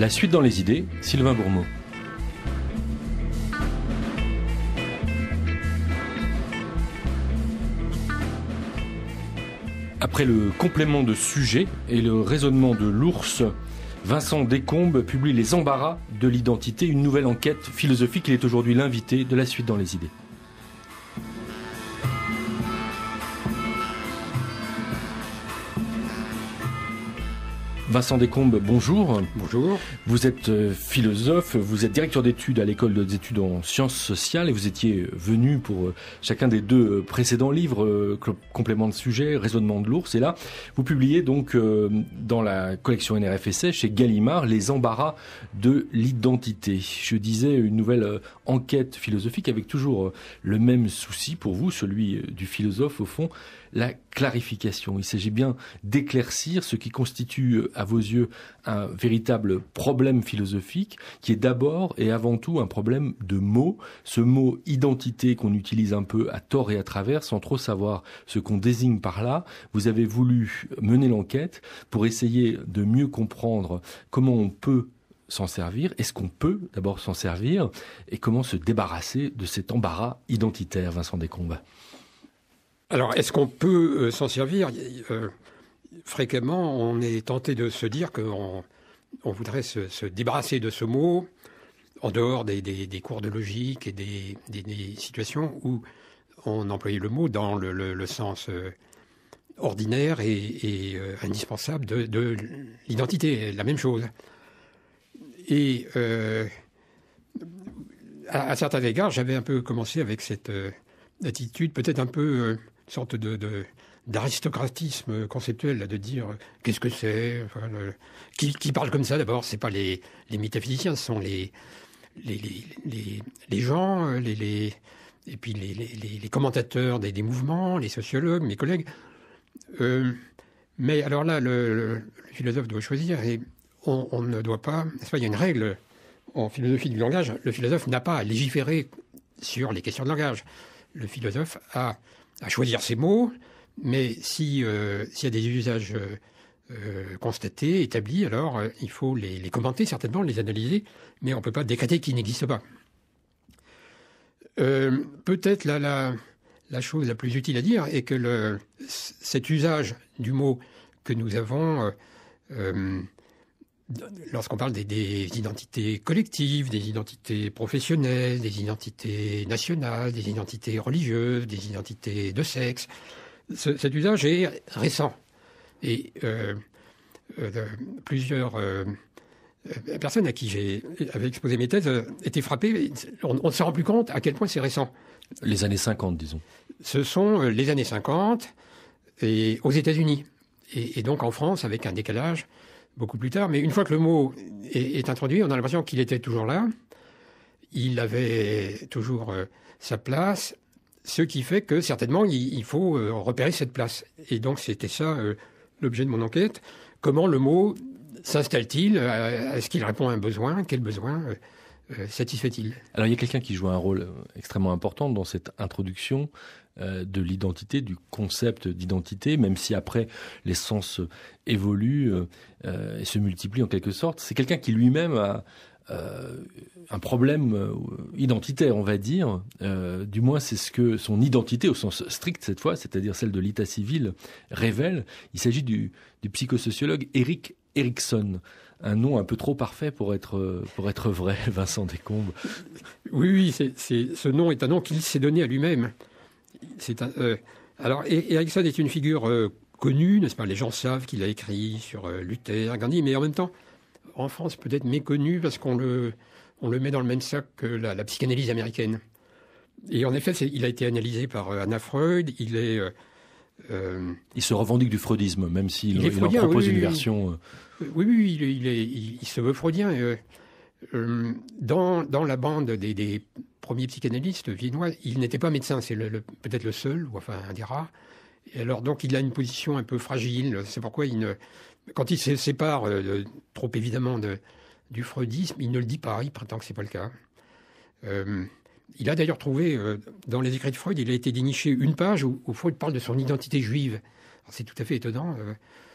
La suite dans les idées, Sylvain Bourmeau. Après le complément de sujet et le raisonnement de l'ours, Vincent Descombes publie Les embarras de l'identité, une nouvelle enquête philosophique. Il est aujourd'hui l'invité de la suite dans les idées. Vincent Descombes, bonjour. Bonjour. Vous êtes euh, philosophe, vous êtes directeur d'études à l'école des études en sciences sociales et vous étiez euh, venu pour euh, chacun des deux précédents livres, complément de sujet, raisonnement de l'ours. Et là, vous publiez donc dans la collection NRFSC chez Gallimard les embarras de l'identité. Je disais une nouvelle enquête philosophique avec toujours le même souci pour vous, celui du philosophe au fond, la clarification. Il s'agit bien d'éclaircir ce qui constitue à vos yeux un véritable problème philosophique, qui est d'abord et avant tout un problème de mots. Ce mot identité qu'on utilise un peu à tort et à travers, sans trop savoir ce qu'on désigne par là. Vous avez voulu mener l'enquête pour essayer de mieux comprendre comment on peut s'en servir Est-ce qu'on peut d'abord s'en servir Et comment se débarrasser de cet embarras identitaire, Vincent Descombes alors, est-ce qu'on peut euh, s'en servir euh, Fréquemment, on est tenté de se dire qu'on voudrait se, débarrasser de ce mot en dehors des, cours de logique et des, situations où on employait le mot dans le, sens euh, ordinaire et, indispensable de, l'identité, la même chose. Et à, certains égards, j'avais un peu commencé avec cette attitude peut-être un peu sorte de, d'aristocratisme conceptuel, là, de dire euh, qu'est-ce que c'est, qui, parle comme ça d'abord, c'est pas les, métaphysiciens, ce sont les, les, les, les gens, euh, les, et puis les, commentateurs des, mouvements, les sociologues, mes collègues. Euh, mais alors là, le, philosophe doit choisir et on, ne doit pas, pas, il y a une règle en philosophie du langage, le philosophe n'a pas à légiférer sur les questions de langage. Le philosophe a à choisir ces mots, mais euh, s'il y a des usages euh, euh, constatés, établis, alors il faut les, commenter, certainement, les analyser, mais on ne peut pas décréter qu'ils n'existent pas. Peut-être la, la, la, chose la plus utile à dire est que le, cet usage du mot que nous avons lorsqu'on parle des, identités collectives, des identités professionnelles, des identités nationales, des identités religieuses, des identités de sexe, cet usage est récent. Et euh, euh, plusieurs euh, personnes à qui j'avais exposé mes thèses étaient frappées. On, ne se rend plus compte à quel point c'est récent. Les années 50, disons. Ce sont les années 50 et aux États-Unis. et, donc en France, avec un décalage beaucoup plus tard, mais une fois que le mot est, introduit, on a l'impression qu'il était toujours là, il avait toujours euh, sa place, ce qui fait que certainement il, faut euh, repérer cette place. Et donc c'était ça euh, l'objet de mon enquête. Comment le mot s'installe-t-il Est-ce qu'il répond à un besoin Quel besoin euh, satisfait-il Alors il y a quelqu'un qui joue un rôle euh, extrêmement important dans cette introduction euh, de l'identité, du concept d'identité, même si après les sens évoluent et se multiplient en quelque sorte. C'est quelqu'un qui lui-même a un problème identitaire, on va dire. du moins, c'est ce que son identité, au sens strict cette fois, c'est-à-dire celle de l'état civil, révèle. Il s'agit du, du psychosociologue Eric Ericsson un nom un peu trop parfait pour être, euh, pour être vrai, Vincent Descombes. Oui, oui, ce nom est un nom qu'il s'est donné à lui-même. Euh, alors, e-, Ericsson est une figure euh, connue, n'est-ce pas Les gens savent qu'il a écrit sur Luther, Gandhi, mais en même temps, en France, peut-être méconnu parce qu'on le, on le met dans le même sac que la, la psychanalyse américaine. Et en effet, il a été analysé par Anna Freud, il est euh, il se revendique du freudisme, même s'il il, propose une version. Oui, oui, euh. il, il, se veut freudien. Euh, euh, dans, dans, la bande des, premiers psychanalystes viennois, il n'était pas médecin, c'est le, peut-être le seul, ou enfin un des rares. Et alors donc il a une position un peu fragile, c'est pourquoi il ne, quand il se sépare trop évidemment de, du freudisme, il ne le dit pas, il prétend que c'est pas le cas. Il a d'ailleurs trouvé, euh, dans les écrits de Freud, il a été déniché une page où, Freud parle de son identité juive. C'est tout à fait étonnant, euh,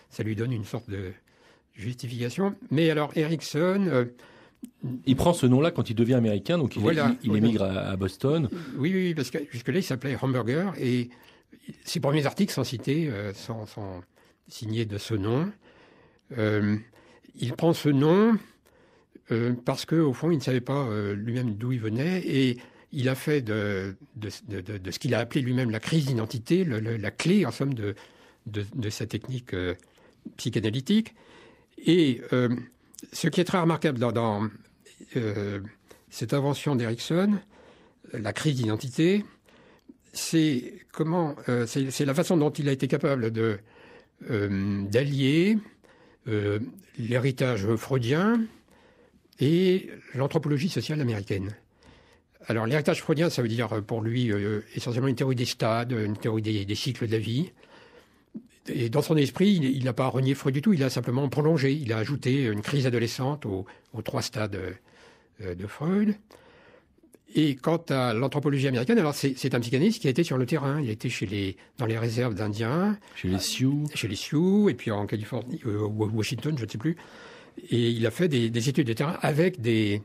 ça lui donne une sorte de justification. Mais alors, Erickson... Euh, il prend ce nom-là quand il devient américain, donc il, émigre à, Boston. Oui, parce que jusque-là, il s'appelait Hamburger, et ses premiers articles sont cités, sont, signés de ce nom. il prend ce nom... parce parce au fond, il ne savait pas lui-même d'où il venait. Et il a fait de, ce qu'il a appelé lui-même la crise d'identité, la clé en somme de, sa technique euh, psychanalytique. Et euh, ce qui est très remarquable dans, euh, cette invention d'Erickson, la crise d'identité, c'est comment, c'est la façon dont il a été capable d'allier l'héritage freudien et l'anthropologie sociale américaine. Alors l'héritage freudien, ça veut dire euh, pour lui euh, essentiellement une théorie des stades, euh, une théorie des, cycles de la vie. Et dans son esprit, il n'a pas renié Freud du tout, il a simplement prolongé, il a ajouté une crise adolescente aux, trois stades de Freud. Et quant à l'anthropologie américaine, alors c'est un psychanalyste qui a été sur le terrain. Il a été chez les, dans les réserves d'Indiens. Chez les Sioux. Chez les Sioux, et puis en Californie, ou Washington, je ne sais plus. Et il a fait des études de terrain avec des,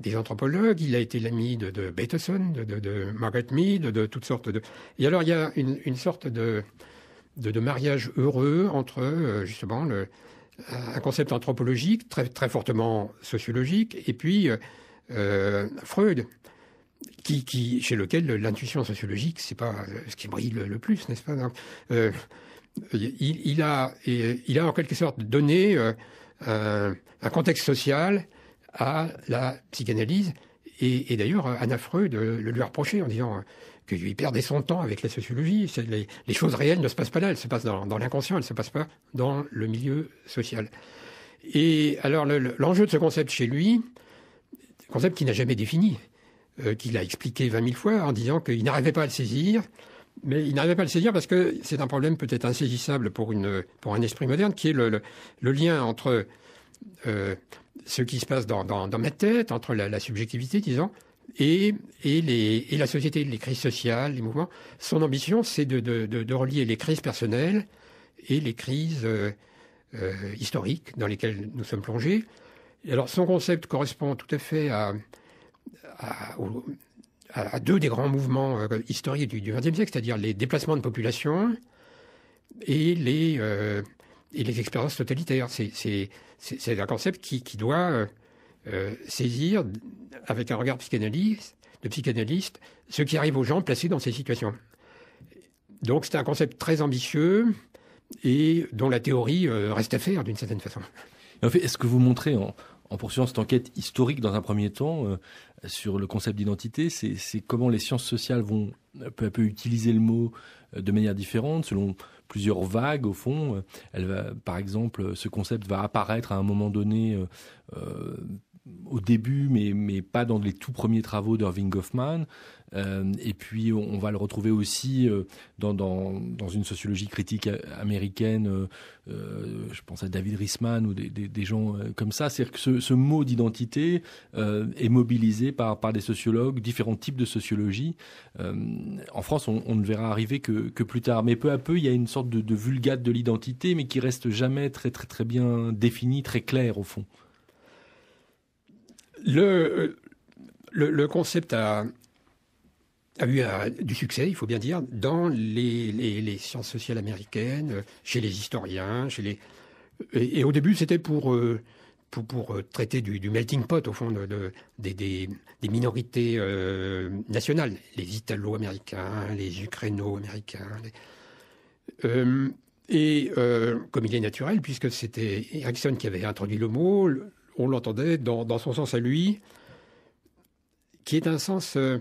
des anthropologues, il a été l'ami de, Bateson, de, Margaret Mead, de, toutes sortes de... Et alors il y a une, sorte de, mariage heureux entre euh, justement le, un concept anthropologique très, très fortement sociologique et puis euh, euh, Freud. Qui, chez lequel l'intuition sociologique, c'est pas ce qui brille le, plus, n'est-ce pas il, a, il a en quelque sorte donné un, un contexte social à la psychanalyse. Et, d'ailleurs d'ailleurs, Anna Freud euh, le lui reprocher, en disant qu'il perdait son temps avec la sociologie. Les, choses réelles ne se passent pas là, elles se passent dans, l'inconscient, elles ne se passent pas dans le milieu social. Et alors, l'enjeu de ce concept chez lui, concept qu'il n'a jamais défini, euh, qu'il a expliqué 20 000 fois en disant qu'il n'arrivait pas à le saisir, mais il n'arrivait pas à le saisir parce que c'est un problème peut-être insaisissable pour, une, pour un esprit moderne, qui est le lien entre euh, ce qui se passe dans, ma tête, entre la, subjectivité, disons, et, et, les, la société, les crises sociales, les mouvements. Son ambition, c'est de, relier les crises personnelles et les crises euh, euh, historiques dans lesquelles nous sommes plongés. alors, son concept correspond tout à fait à, à, deux des grands mouvements historiques du XXe siècle, c'est-à-dire les déplacements de population et les, et les expériences totalitaires. C'est un concept qui, doit euh, euh, saisir, avec un regard psychanalyste, de psychanalyste, ce qui arrive aux gens placés dans ces situations. Donc c'est un concept très ambitieux et dont la théorie euh, reste à faire d'une certaine façon. En fait, est-ce que vous montrez en, en poursuivant cette enquête historique dans un premier temps euh, sur le concept d'identité, c'est comment les sciences sociales vont euh, peu à peu utiliser le mot euh, de manière différente, selon plusieurs vagues au fond. par exemple, ce concept va apparaître à un moment donné au début, mais, pas dans les tout premiers travaux d'Irving Goffman. Euh, et puis, on, va le retrouver aussi euh, dans, une sociologie critique américaine. Euh, je pense à David Riesman ou des, gens comme ça. C'est-à-dire que ce, mot d'identité est mobilisé par, par des sociologues, différents types de sociologie. en France, on, ne verra arriver que, plus tard. Mais peu à peu, il y a une sorte de, de vulgate de l'identité, mais qui reste jamais très, très, très bien définie, très claire au fond. Euh, le, concept a, a eu euh, du succès, il faut bien dire, dans les, sciences sociales américaines, chez les historiens, chez les... Et, au début, c'était pour, euh, pour, traiter du, melting pot, au fond, de, des, minorités nationales, les Italo-Américains, les Ukraino-Américains. et comme il est naturel, puisque c'était Erickson qui avait introduit le mot, on l'entendait dans, son sens à lui, qui est un sens euh,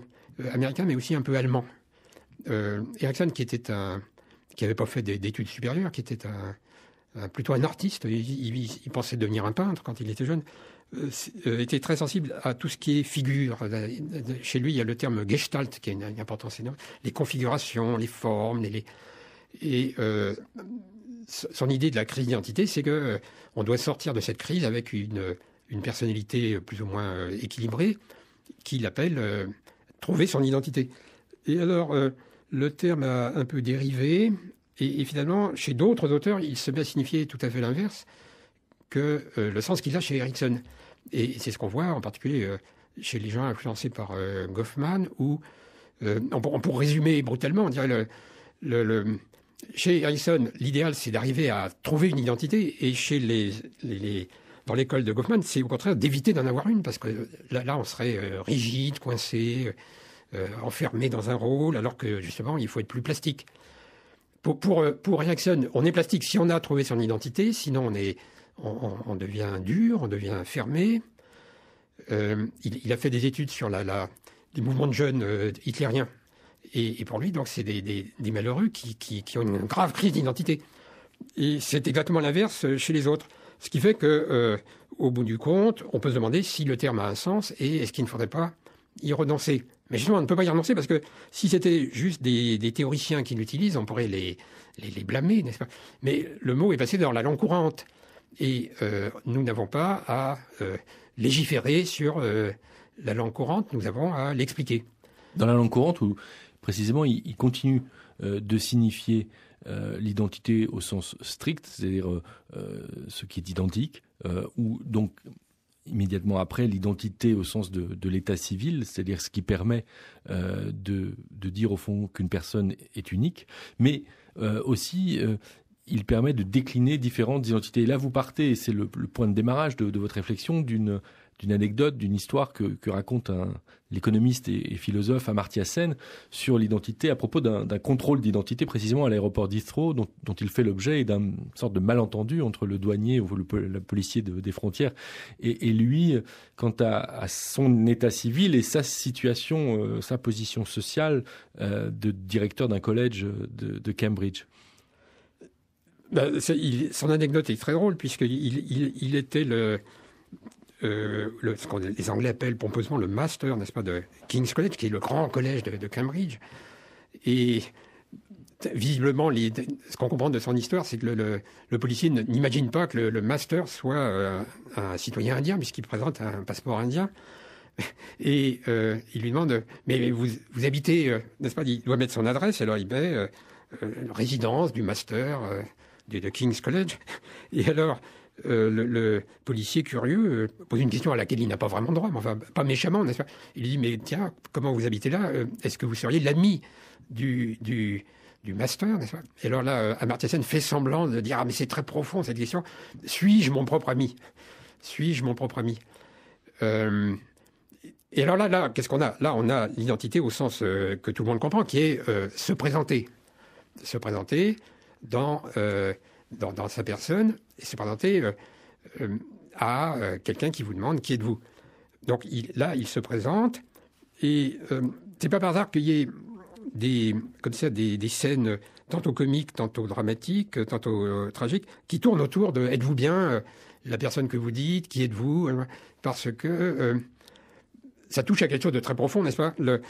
américain, mais aussi un peu allemand. Euh, Erickson, qui était un, qui n'avait pas fait d'études supérieures, qui était un, plutôt un artiste, il, pensait devenir un peintre quand il était jeune, euh, euh, était très sensible à tout ce qui est figure. Chez lui, il y a le terme gestalt qui est une, importance énorme, les configurations, les formes, les, les et son idée de la crise d'identité, c'est que euh, on doit sortir de cette crise avec une, une personnalité euh, plus ou moins euh, équilibrée, qu'il appelle trouver son identité. Et alors, le terme a un peu dérivé, et, finalement, chez d'autres auteurs, il se met à signifier tout à fait l'inverse que le sens qu'il a chez Erickson. Et c'est ce qu'on voit en particulier chez les gens influencés par Goffman, où, pour résumer brutalement, on dirait le, le chez Harrison, l'idéal, c'est d'arriver à trouver une identité. Et chez les, dans l'école de Goffman, c'est au contraire d'éviter d'en avoir une, parce que là, on serait euh, rigide, coincé, euh, enfermé dans un rôle, alors que justement, il faut être plus plastique. Pour, pour, euh, pour Erickson, on est plastique si on a trouvé son identité, sinon on, est, on, devient dur, on devient fermé. il, a fait des études sur la, la, les mouvements de jeunes hitlériens et, pour lui, donc, c'est des, malheureux qui, ont une grave crise d'identité. Et c'est exactement l'inverse chez les autres. Ce qui fait que, euh, au bout du compte, on peut se demander si le terme a un sens et est-ce qu'il ne faudrait pas y renoncer. Mais justement, on ne peut pas y renoncer parce que si c'était juste des, théoriciens qui l'utilisent, on pourrait les, les, blâmer, n'est-ce pas Mais le mot est passé dans la langue courante. Et euh, nous n'avons pas à euh, légiférer sur la langue courante, nous avons à l'expliquer. Dans la langue courante, ou précisément, il, continue euh, de signifier euh, l'identité au sens strict, c'est-à-dire euh, ce qui est identique, ou donc immédiatement après l'identité au sens de, l'état civil, c'est-à-dire ce qui permet de, dire au fond qu'une personne est unique, mais aussi il permet de décliner différentes identités. Et là, vous partez, et c'est le, point de démarrage de votre réflexion, d'une d'une anecdote, d'une histoire que, raconte l'économiste et, philosophe Amartya Sen sur l'identité à propos d'un contrôle d'identité précisément à l'aéroport d'Istro dont, il fait l'objet et d'une sorte de malentendu entre le douanier ou le, policier des frontières et, lui quant à, son état civil et sa situation, euh, sa position sociale euh, de directeur d'un collège euh, de, Cambridge. Bah, son anecdote est très drôle puisqu'il était le, euh, le, ce que les Anglais appellent pompeusement le master, n'est-ce pas, de King's College, qui est le grand collège de, Cambridge. Et visiblement, ce qu'on comprend de son histoire, c'est que le, policier n'imagine pas que le, master soit euh, un citoyen indien, puisqu'il présente un passeport indien. Et euh, il lui demande, mais vous, vous habitez, n'est-ce pas Il doit mettre son adresse, alors il met résidence du master de, de, King's College. Et alors, euh, le, policier curieux euh, pose une question à laquelle il n'a pas vraiment droit, mais enfin, pas méchamment, n'est-ce pas Il dit, mais tiens, comment vous habitez là euh, Est-ce que vous seriez l'ami du, du, du, master, n'est-ce pas Et alors là, Amartya Sen fait semblant de dire, ah mais c'est très profond cette question, suis-je mon propre ami Suis-je mon propre ami et alors là, là qu'est-ce qu'on a Là, on a l'identité au sens que tout le monde comprend, qui est se présenter. Se présenter dans dans, sa personne et se présenter euh, euh, à euh, quelqu'un qui vous demande qui êtes-vous. Donc il, là, il se présente et c'est pas par hasard qu'il y ait des, comme ça, des, des, scènes tantôt comiques, tantôt dramatiques, tantôt tragiques, qui tournent autour de êtes-vous bien la personne que vous dites, qui êtes-vous Parce que ça touche à quelque chose de très profond, n'est-ce pas Le,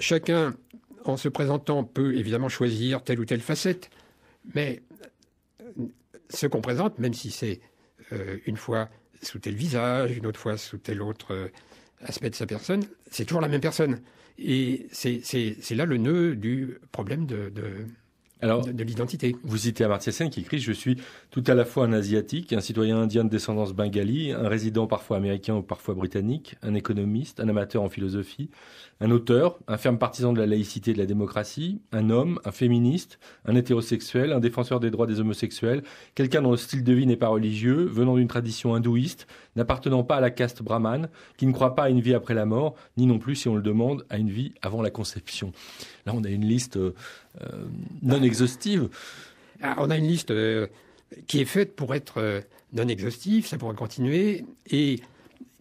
Chacun, en se présentant, peut évidemment choisir telle ou telle facette, mais ce qu'on présente, même si c'est euh, une fois sous tel visage, une autre fois sous tel autre euh, aspect de sa personne, c'est toujours la même personne. Et c'est là le nœud du problème de alors, de, l'identité. Vous citez Amartya Sen qui écrit Je suis tout à la fois un Asiatique, un citoyen indien de descendance bengali, un résident parfois américain ou parfois britannique, un économiste, un amateur en philosophie, un auteur, un ferme partisan de la laïcité et de la démocratie, un homme, un féministe, un hétérosexuel, un défenseur des droits des homosexuels, quelqu'un dont le style de vie n'est pas religieux, venant d'une tradition hindouiste, n'appartenant pas à la caste brahmane, qui ne croit pas à une vie après la mort, ni non plus, si on le demande, à une vie avant la conception. Là, on a une liste euh, euh, non exhaustive. Ah, on a une liste euh, qui est faite pour être euh, non exhaustive, ça pourrait continuer, et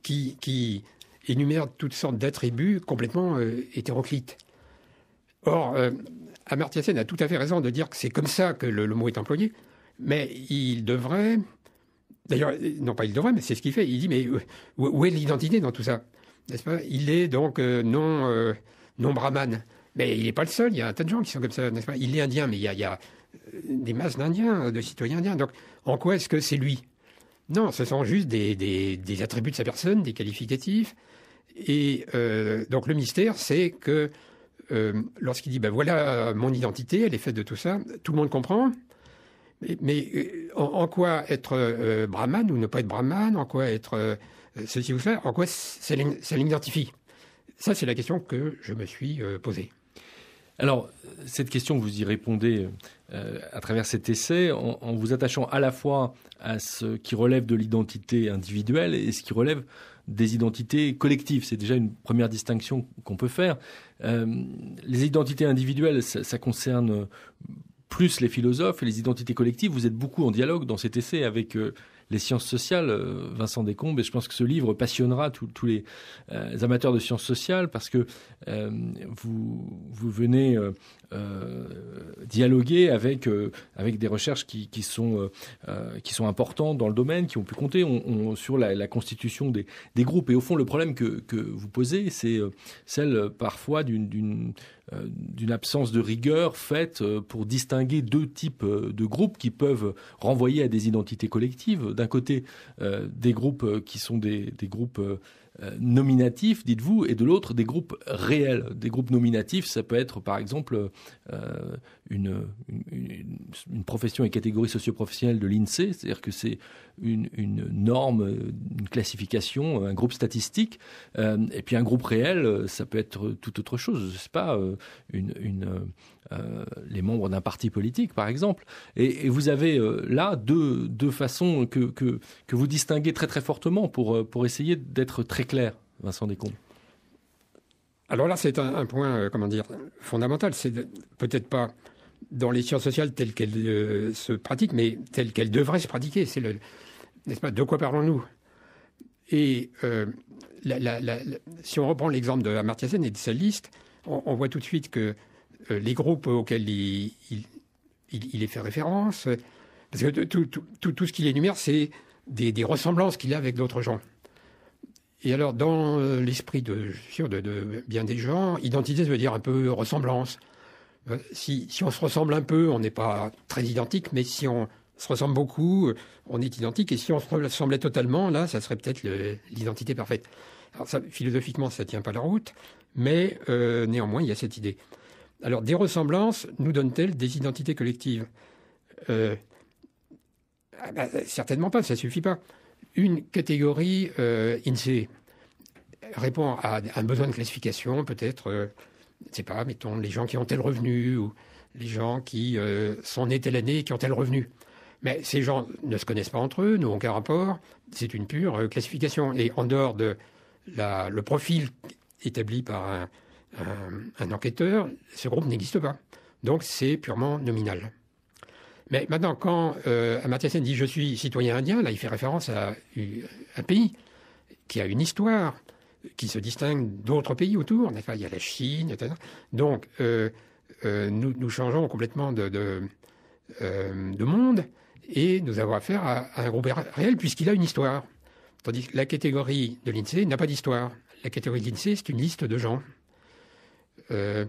qui, énumère toutes sortes d'attributs complètement hétéroclites. Or, Amartya Sen a tout à fait raison de dire que c'est comme ça que le, mot est employé, mais il devrait, d'ailleurs, non pas il devrait, mais c'est ce qu'il fait, il dit, mais où, est l'identité dans tout ça nest pas Il est donc non, non brahman. Mais il n'est pas le seul, il y a un tas de gens qui sont comme ça, nest pas Il est indien, mais il y a, euh, des masses d'Indiens, euh, de citoyens indiens. Donc en quoi est-ce que c'est lui Non, ce sont juste des, attributs de sa personne, des qualificatifs. Et euh, donc le mystère, c'est que lorsqu'il dit, ben voilà mon identité, elle est faite de tout ça, tout le monde comprend, mais, en, quoi être brahman ou ne pas être brahman, en quoi être ceci ou cela, en quoi ça l'identifie Ça, c'est la question que je me suis posée. Alors, cette question, vous y répondez euh, à travers cet essai en, vous attachant à la fois à ce qui relève de l'identité individuelle et ce qui relève des identités collectives. C'est déjà une première distinction qu'on peut faire. Euh, les identités individuelles, ça, concerne plus les philosophes et les identités collectives. Vous êtes beaucoup en dialogue dans cet essai avec... Euh, les sciences sociales, euh, Vincent Descombes, et je pense que ce livre passionnera tous les euh, amateurs de sciences sociales parce que euh, vous, venez dialoguer avec, avec des recherches qui, sont, qui sont importantes dans le domaine, qui ont pu compter sur la, constitution des, groupes. Et au fond, le problème que vous posez, c'est celle parfois d'une euh, d'une absence de rigueur faite euh, pour distinguer deux types euh, de groupes qui peuvent renvoyer à des identités collectives. D'un côté, des groupes qui sont des, groupes euh, nominatifs, dites-vous, et de l'autre des groupes réels. Des groupes nominatifs, ça peut être par exemple euh, une, profession et catégorie socioprofessionnelle de l'INSEE, c'est-à-dire que c'est une, norme, une classification, un groupe statistique, euh, et puis un groupe réel, ça peut être tout autre chose, je pas, une, euh, les membres d'un parti politique, par exemple. Et, vous avez euh, là deux, façons que, que, vous distinguez très très fortement pour, euh, pour essayer d'être très clair, Vincent Descombes. Alors là, c'est un, point, comment dire, fondamental. C'est peut-être pas dans les sciences sociales telles qu'elles se pratiquent, mais telles qu'elles devraient se pratiquer. C'est le, n'est-ce pas, de quoi parlons-nous Et si on reprend l'exemple de Amartya Sen et de sa liste, on voit tout de suite que euh, les groupes auxquels il, est fait référence, euh, parce que tout, ce qu'il énumère, c'est des, ressemblances qu'il a avec d'autres gens. Et alors, dans euh, l'esprit de, bien des gens, identité, ça veut dire un peu ressemblance. Si, on se ressemble un peu, on n'est pas très identique, mais si on se ressemble beaucoup, on est identique. Et si on se ressemblait totalement, là, ça serait peut-être l'identité parfaite. Alors ça, philosophiquement, ça tient pas la route, mais néanmoins, il y a cette idée. Alors, des ressemblances nous donnent-elles des identités collectives euh, ah bah, Certainement pas, ça ne suffit pas. Une catégorie euh, INSEE répond à un besoin de classification, peut-être, euh, je ne sais pas, mettons, les gens qui ont tel revenu ou les gens qui sont nés telle année et qui ont tel revenu. Mais ces gens ne se connaissent pas entre eux, n'ont aucun rapport. C'est une pure classification. Et en dehors de le profil établi par un, euh, un, enquêteur, ce groupe n'existe pas. Donc c'est purement nominal. Mais maintenant, quand euh, dit je suis citoyen indien, là il fait référence à un pays qui a une histoire, qui se distingue d'autres pays autour. il y a la Chine, etc. Donc euh, euh, nous, changeons complètement de, monde et nous avons affaire à, à un groupe réel puisqu'il a une histoire. Tandis que la catégorie de l'INSEE n'a pas d'histoire. La catégorie de l'INSEE, c'est une liste de gens. Euh,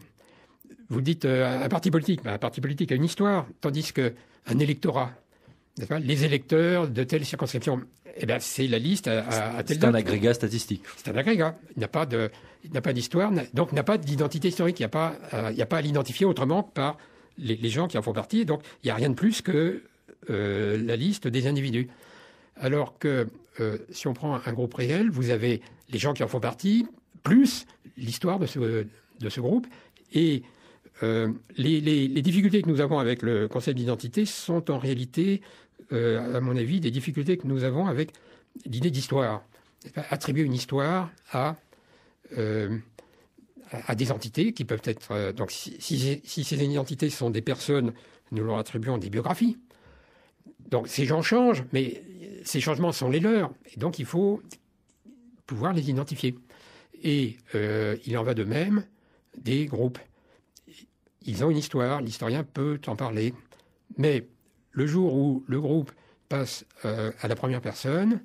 vous dites euh, un parti politique, mais ben, un parti politique a une histoire, tandis que un électorat, les électeurs de telle circonscription, eh ben, c'est la liste à, tel C'est un agrégat statistique. C'est un agrégat. Il n'a pas pas d'histoire, donc n'a pas d'identité historique. Il n'y a pas, euh, il a pas à l'identifier autrement que par les, gens qui en font partie. Donc il n'y a rien de plus que la liste des individus. Alors que si on prend un groupe réel, vous avez les gens qui en font partie, plus l'histoire de ce, de ce groupe. Et euh, les, difficultés que nous avons avec le concept d'identité sont en réalité, euh, à mon avis, des difficultés que nous avons avec l'idée d'histoire. Attribuer une histoire euh, à, à des entités qui peuvent être... donc si, ces identités sont des personnes, nous leur attribuons des biographies. Donc ces gens changent, mais ces changements sont les leurs. Et donc il faut pouvoir les identifier. Et il en va de même des groupes. Ils ont une histoire, l'historien peut en parler. Mais le jour où le groupe passe euh, à la première personne,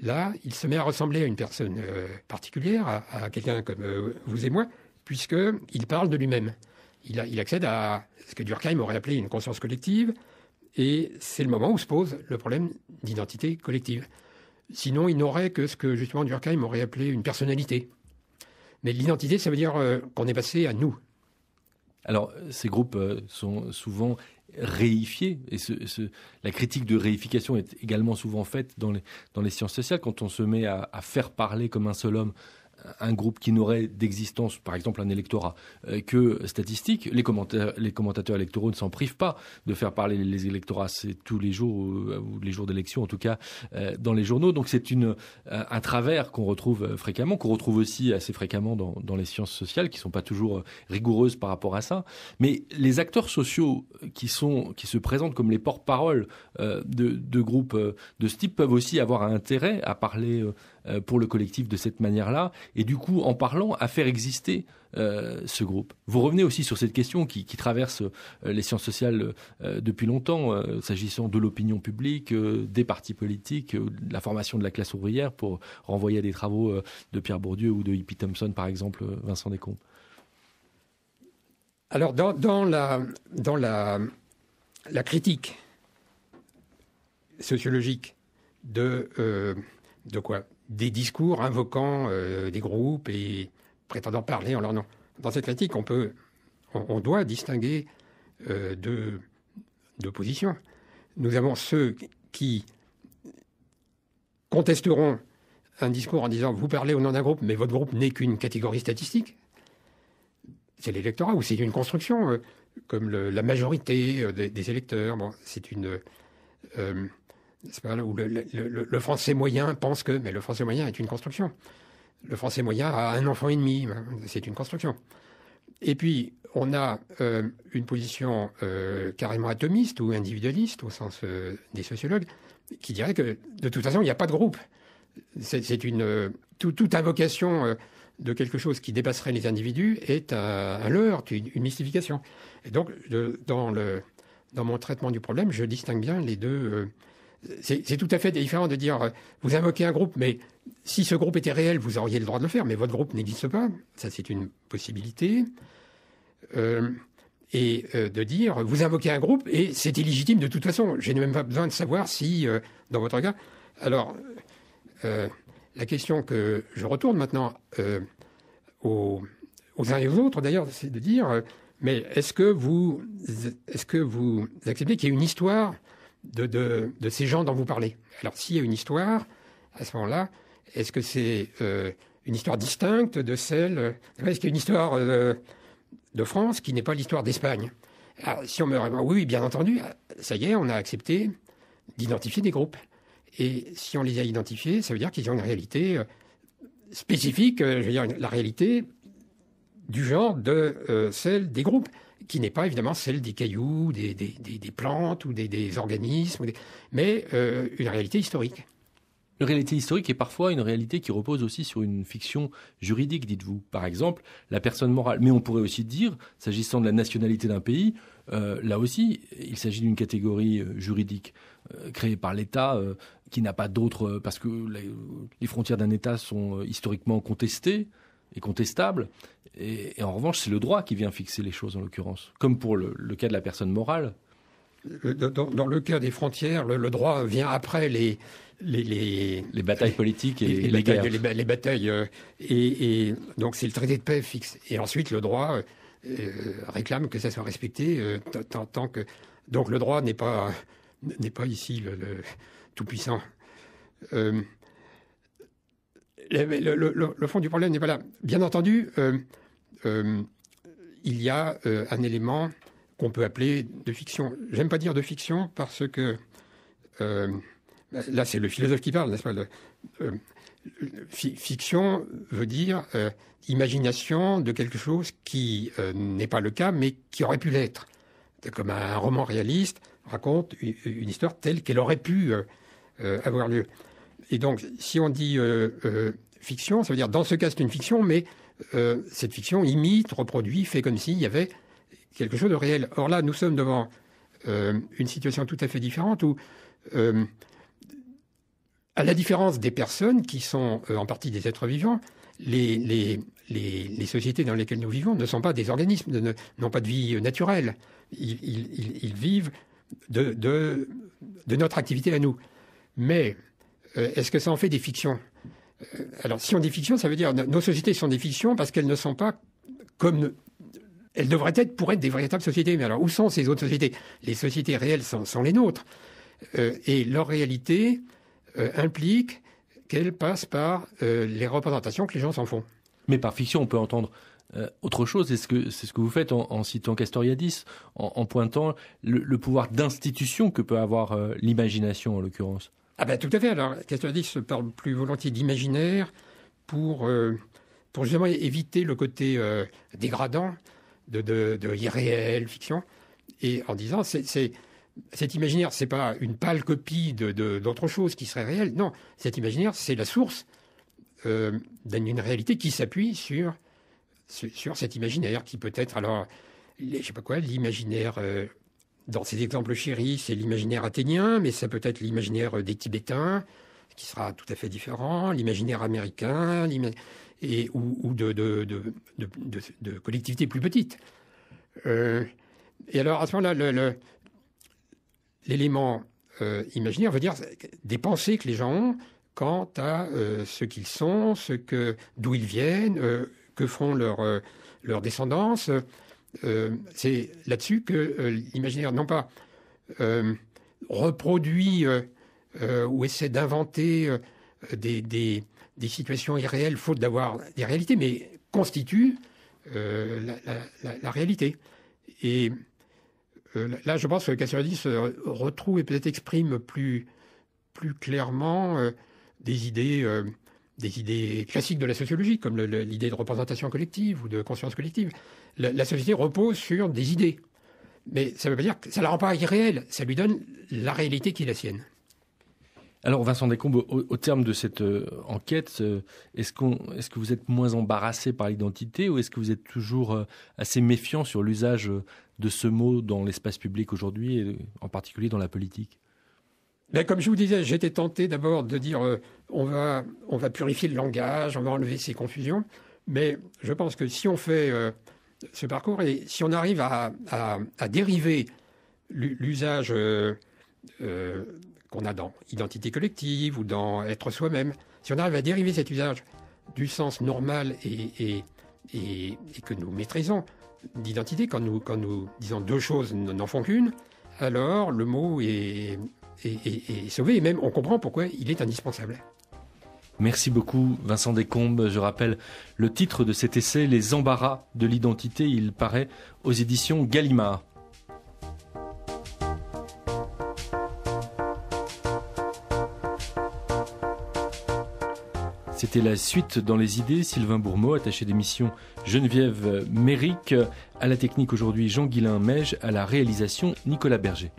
là, il se met à ressembler à une personne euh, particulière, à, quelqu'un comme euh, vous et moi, puisqu'il parle de lui-même. Il, il accède à ce que Durkheim aurait appelé une conscience collective, et c'est le moment où se pose le problème d'identité collective. Sinon, il n'aurait que ce que justement Durkheim aurait appelé une personnalité. Mais l'identité, ça veut dire euh, qu'on est passé à nous. Alors, ces groupes euh, sont souvent réifiés, et la critique de réification est également souvent faite dans les, sciences sociales. Quand on se met à faire parler comme un seul homme un groupe qui n'aurait d'existence, par exemple un électorat, euh, que statistique, les, commentateurs électoraux ne s'en privent pas de faire parler les électorats. tous les jours, euh, ou les jours d'élection en tout cas, euh, dans les journaux. Donc c'est un travers qu'on retrouve fréquemment, qu'on retrouve aussi assez fréquemment dans, les sciences sociales, qui ne sont pas toujours rigoureuses par rapport à ça. Mais les acteurs sociaux qui, se présentent comme les porte-parole de, de groupes de ce type peuvent aussi avoir intérêt à parler euh, pour le collectif de cette manière-là, et du coup, en parlant, à faire exister euh, ce groupe. Vous revenez aussi sur cette question qui, traverse euh, les sciences sociales depuis longtemps, s'agissant de l'opinion publique, des partis politiques, de la formation de la classe ouvrière, pour renvoyer à des travaux de Pierre Bourdieu ou de Hippie Thompson, par exemple, Vincent Descombes. Alors, dans, dans, la, dans la, la, critique sociologique de, de quoi des discours invoquant euh, des groupes et prétendant parler en leur nom. Dans cette pratique, on, peut, on, doit distinguer euh, deux, positions. Nous avons ceux qui contesteront un discours en disant vous parlez au nom d'un groupe, mais votre groupe n'est qu'une catégorie statistique. C'est l'électorat ou c'est une construction, euh, comme la majorité des, des électeurs. Bon, c'est une où le, français moyen pense que, mais le français moyen est une construction. Le français moyen a un enfant et demi, c'est une construction. Et puis, on a euh, une position euh, carrément atomiste ou individualiste, au sens euh, des sociologues, qui dirait que, de toute façon, il n'y a pas de groupe. C'est une. toute invocation de quelque chose qui dépasserait les individus est un, leurre, une, mystification. Et donc, dans, le, dans mon traitement du problème, je distingue bien les deux c'est tout à fait différent de dire euh, vous invoquez un groupe, mais si ce groupe était réel, vous auriez le droit de le faire, mais votre groupe n'existe pas. Ça, c'est une possibilité. Euh, et euh, de dire vous invoquez un groupe et c'est illégitime de toute façon. Je n'ai même pas besoin de savoir si, dans votre cas. Alors, la question que je retourne maintenant aux, uns et aux autres, d'ailleurs, c'est de dire mais est-ce que vous, est-ce que vous acceptez qu'il y ait une histoire de, ces gens dont vous parlez. Alors s'il y a une histoire, à ce moment-là, est-ce que c'est euh, une histoire distincte de celle... Euh, est-ce qu'il y a une histoire euh, de France qui n'est pas l'histoire d'Espagne si on me répond oui, bien entendu, ah, ça y est, on a accepté d'identifier des groupes. Et si on les a identifiés, ça veut dire qu'ils ont une réalité spécifique, je veux dire la réalité du genre de celle des groupes qui n'est pas évidemment celle des cailloux, des, des, des, plantes ou des, organismes, mais euh, une réalité historique. Une réalité historique est parfois une réalité qui repose aussi sur une fiction juridique, dites-vous. Par exemple, la personne morale. Mais on pourrait aussi dire, s'agissant de la nationalité d'un pays, euh, là aussi, il s'agit d'une catégorie euh, juridique créée par l'État qui n'a pas d'autre... parce que les frontières d'un État sont historiquement contestées est contestable. Et, en revanche, c'est le droit qui vient fixer les choses, en l'occurrence, comme pour le, cas de la personne morale. Dans, le cas des frontières, le, droit vient après les les, les, les batailles politiques et les, Batailles, euh, et, donc c'est le traité de paix fixe. Et ensuite le droit euh, réclame que ça soit respecté euh, tant, que donc le droit n'est pas n'est pas ici le tout puissant le, fond du problème n'est pas là. Bien entendu, euh, euh, il y a euh, un élément qu'on peut appeler de fiction. J'aime pas dire de fiction parce que là, c'est le philosophe qui parle, n'est-ce pas Fiction veut dire imagination de quelque chose qui n'est pas le cas, mais qui aurait pu l'être. Comme un roman réaliste raconte une histoire telle qu'elle aurait pu avoir lieu. Et donc, si on dit euh, euh, fiction, ça veut dire dans ce cas c'est une fiction, mais euh, cette fiction imite, reproduit, fait comme s'il y avait quelque chose de réel. Or là, nous sommes devant une situation tout à fait différente où à la différence des personnes qui sont en partie des êtres vivants, les, les, sociétés dans lesquelles nous vivons ne sont pas des organismes, n'ont pas de vie naturelle. Ils, vivent de, de, de, notre activité à nous. Mais euh, est-ce que ça en fait des fictions euh, alors, si on dit fiction, ça veut dire nos sociétés sont des fictions parce qu'elles ne sont pas comme elles devraient être pour être des véritables sociétés. Mais alors, où sont ces autres sociétés Les sociétés réelles sont, les nôtres. Euh, et leur réalité implique qu'elles passent par les représentations que les gens s'en font. Mais par fiction, on peut entendre autre chose, c'est ce que vous faites en, citant Castoriadis, en, pointant le, pouvoir d'institution que peut avoir l'imagination en l'occurrence. Ah ben tout à fait. Alors, dit se parle plus volontiers d'imaginaire pour, euh, pour justement éviter le côté euh, dégradant de, de, irréel, fiction, et en disant c'est, cet imaginaire, ce n'est pas une pâle copie de, d'autre chose qui serait réelle. Non, cet imaginaire, c'est la source euh, d'une réalité qui s'appuie sur, sur, cet imaginaire qui peut être alors, je sais pas quoi, l'imaginaire dans ces exemples chéris, c'est l'imaginaire athénien, mais ça peut être l'imaginaire des Tibétains, qui sera tout à fait différent, l'imaginaire américain, ou, de, collectivités plus petites. Euh, et alors, à ce moment-là, l'élément euh, imaginaire veut dire des pensées que les gens ont quant à euh, ce qu'ils sont, ce que, d'où ils viennent, que font leurs leur descendance, euh, c'est là-dessus que euh, l'imaginaire, non pas euh, reproduit ou essaie d'inventer des, des, des, situations irréelles, faute d'avoir des réalités, mais constitue la, réalité. Et là, je pense que Cassiodis retrouve et peut-être exprime plus, plus clairement des idées. des idées classiques de la sociologie, comme l'idée de représentation collective ou de conscience collective la, société repose sur des idées. Mais ça ne veut pas dire que ça ne la rend pas irréelle, ça lui donne la réalité qui est la sienne. Alors Vincent Descombes, au, terme de cette euh, enquête, euh, est-ce que vous êtes moins embarrassé par l'identité ou est-ce que vous êtes toujours euh, assez méfiant sur l'usage de ce mot dans l'espace public aujourd'hui, et en particulier dans la politique ben, comme je vous disais, j'étais tenté d'abord de dire on va on va purifier le langage, on va enlever ces confusions, mais je pense que si on fait ce parcours. Et si on arrive à, dériver l'usage euh, euh, qu'on a dans identité collective ou dans être soi-même, si on arrive à dériver cet usage du sens normal et, que nous maîtrisons d'identité, quand nous, disons deux choses n'en font qu'une, alors le mot est sauvé et même on comprend pourquoi il est indispensable. Merci beaucoup Vincent Descombes. Je rappelle le titre de cet essai, Les embarras de l'identité. Il paraît aux éditions Gallimard. C'était la suite dans les idées. Sylvain Bourmeau, attaché d'émission Geneviève Méric. À la technique aujourd'hui, Jean-Guilain Mège. À la réalisation, Nicolas Berger.